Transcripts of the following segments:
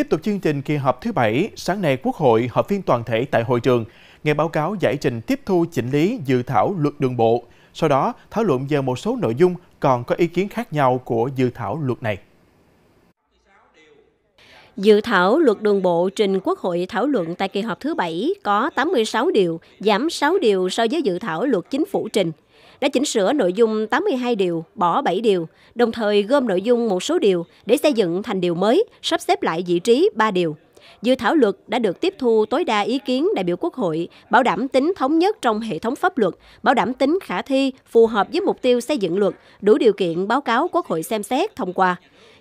Tiếp tục chương trình kỳ họp thứ bảy, sáng nay Quốc hội họp phiên toàn thể tại hội trường, nghe báo cáo giải trình tiếp thu chỉnh lý dự thảo luật đường bộ, sau đó thảo luận về một số nội dung còn có ý kiến khác nhau của dự thảo luật này. Dự thảo luật đường bộ trình Quốc hội thảo luận tại kỳ họp thứ 7 có 86 điều, giảm 6 điều so với dự thảo luật chính phủ trình. Đã chỉnh sửa nội dung 82 điều, bỏ 7 điều, đồng thời gom nội dung một số điều để xây dựng thành điều mới, sắp xếp lại vị trí 3 điều. Dự thảo luật đã được tiếp thu tối đa ý kiến đại biểu Quốc hội, bảo đảm tính thống nhất trong hệ thống pháp luật, bảo đảm tính khả thi, phù hợp với mục tiêu xây dựng luật, đủ điều kiện báo cáo Quốc hội xem xét thông qua.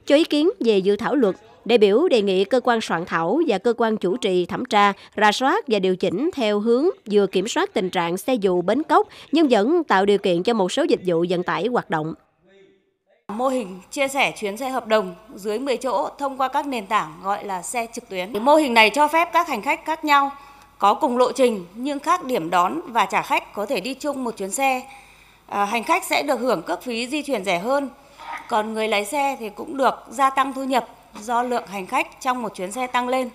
Cho ý kiến về dự thảo luật, đại biểu đề nghị cơ quan soạn thảo và cơ quan chủ trì thẩm tra, ra soát và điều chỉnh theo hướng vừa kiểm soát tình trạng xe dù bến cốc nhưng vẫn tạo điều kiện cho một số dịch vụ vận tải hoạt động. Mô hình chia sẻ chuyến xe hợp đồng dưới 10 chỗ thông qua các nền tảng gọi là xe trực tuyến. Mô hình này cho phép các hành khách khác nhau có cùng lộ trình nhưng khác điểm đón và trả khách có thể đi chung một chuyến xe. À, hành khách sẽ được hưởng cước phí di chuyển rẻ hơn, còn người lái xe thì cũng được gia tăng thu nhập do lượng hành khách trong một chuyến xe tăng lên.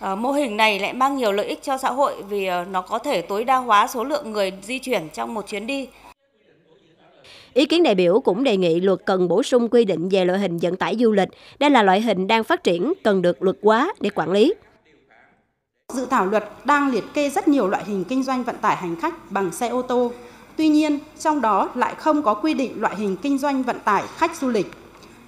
À, mô hình này lại mang nhiều lợi ích cho xã hội vì à, nó có thể tối đa hóa số lượng người di chuyển trong một chuyến đi. Ý kiến đại biểu cũng đề nghị luật cần bổ sung quy định về loại hình vận tải du lịch. Đây là loại hình đang phát triển, cần được luật hóa để quản lý. Dự thảo luật đang liệt kê rất nhiều loại hình kinh doanh vận tải hành khách bằng xe ô tô. Tuy nhiên, trong đó lại không có quy định loại hình kinh doanh vận tải khách du lịch.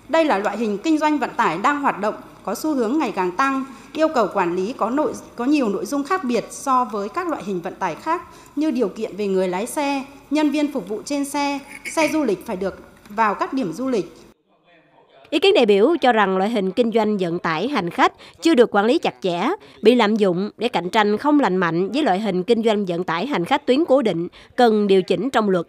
Đây là loại hình kinh doanh vận tải đang hoạt động có xu hướng ngày càng tăng, yêu cầu quản lý có nội có nhiều nội dung khác biệt so với các loại hình vận tải khác như điều kiện về người lái xe, nhân viên phục vụ trên xe, xe du lịch phải được vào các điểm du lịch. Ý kiến đại biểu cho rằng loại hình kinh doanh vận tải hành khách chưa được quản lý chặt chẽ, bị lạm dụng để cạnh tranh không lành mạnh với loại hình kinh doanh vận tải hành khách tuyến cố định cần điều chỉnh trong luật.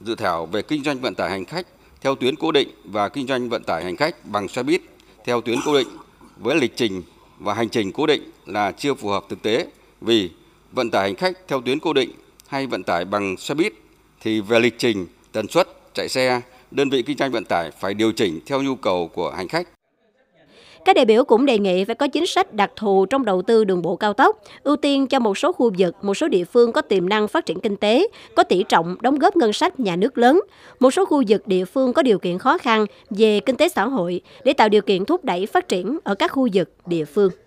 Dự thảo về kinh doanh vận tải hành khách theo tuyến cố định và kinh doanh vận tải hành khách bằng xe buýt theo tuyến cố định với lịch trình và hành trình cố định là chưa phù hợp thực tế vì vận tải hành khách theo tuyến cố định hay vận tải bằng xe buýt thì về lịch trình, tần suất, chạy xe, đơn vị kinh doanh vận tải phải điều chỉnh theo nhu cầu của hành khách các đại biểu cũng đề nghị phải có chính sách đặc thù trong đầu tư đường bộ cao tốc, ưu tiên cho một số khu vực, một số địa phương có tiềm năng phát triển kinh tế, có tỷ trọng đóng góp ngân sách nhà nước lớn, một số khu vực địa phương có điều kiện khó khăn về kinh tế xã hội để tạo điều kiện thúc đẩy phát triển ở các khu vực địa phương.